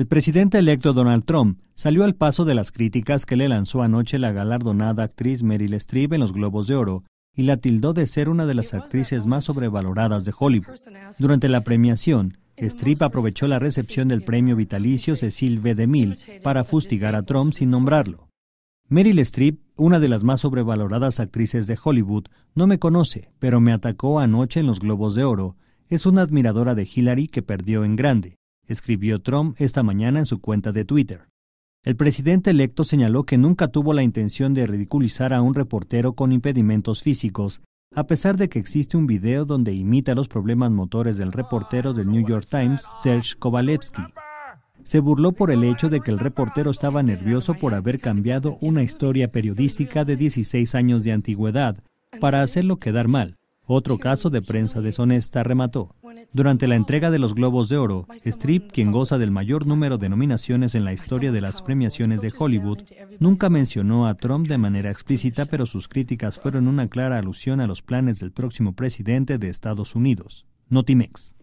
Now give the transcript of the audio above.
El presidente electo Donald Trump salió al paso de las críticas que le lanzó anoche la galardonada actriz Meryl Streep en los Globos de Oro y la tildó de ser una de las actrices más sobrevaloradas de Hollywood. Durante la premiación, Streep aprovechó la recepción del premio vitalicio Cecil B. DeMille para fustigar a Trump sin nombrarlo. Meryl Streep, una de las más sobrevaloradas actrices de Hollywood, no me conoce, pero me atacó anoche en los Globos de Oro. Es una admiradora de Hillary que perdió en grande escribió Trump esta mañana en su cuenta de Twitter. El presidente electo señaló que nunca tuvo la intención de ridiculizar a un reportero con impedimentos físicos, a pesar de que existe un video donde imita los problemas motores del reportero del New York Times, Serge Kovalevsky. Se burló por el hecho de que el reportero estaba nervioso por haber cambiado una historia periodística de 16 años de antigüedad para hacerlo quedar mal. Otro caso de prensa deshonesta remató. Durante la entrega de los Globos de Oro, Strip, quien goza del mayor número de nominaciones en la historia de las premiaciones de Hollywood, nunca mencionó a Trump de manera explícita, pero sus críticas fueron una clara alusión a los planes del próximo presidente de Estados Unidos, Notimex.